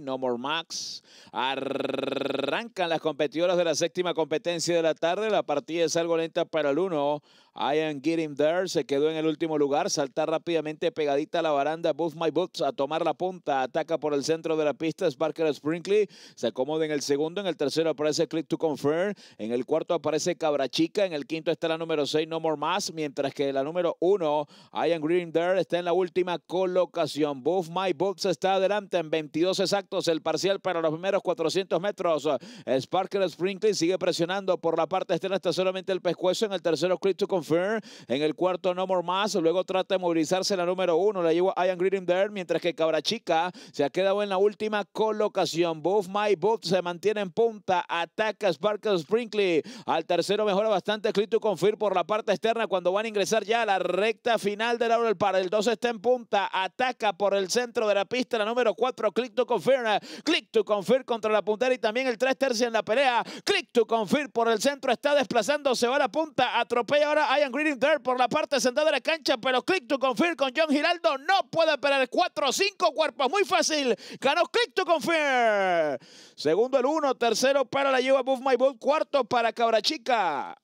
No More Max. Arrancan las competidoras de la séptima competencia de la tarde. La partida es algo lenta para el uno. I am getting there. Se quedó en el último lugar. Salta rápidamente pegadita a la baranda. Both my boots a tomar la punta. Ataca por el centro de la pista. Sparker Sprinkly Se acomoda en el segundo. En el tercero aparece Click to Confirm. En el cuarto aparece Cabra Chica. En el quinto está la número 6, No More Max. Mientras que la número 1, I am getting there, está en la última colocación. Both my boots está adelante en 22 exactos el parcial para los primeros 400 metros. Sparkle Sprinkley sigue presionando por la parte externa, está solamente el pescuezo. En el tercero, Click to Confirm. En el cuarto, No More Más. Luego trata de movilizarse la número uno. La lleva Ian Green there, mientras que Cabrachica se ha quedado en la última colocación. Both My Both se mantiene en punta. Ataca Sparkle Sprinkley. Al tercero mejora bastante Click to Confirm por la parte externa cuando van a ingresar ya a la recta final del Laurel para El 2 está en punta. Ataca por el centro de la pista la número 4, Click to Confirm click to Confirm contra la puntera y también el 3 tercio en la pelea. Click to Confirm por el centro, está desplazando, se va a la punta, atropella ahora Ian Green Dirt por la parte central de la cancha, pero Click to Confirm con John Giraldo no puede perder 4-5 cuerpos, muy fácil. Ganó Click to Confirm. Segundo el 1, tercero para la lleva Buff My Ball, cuarto para Cabrachica.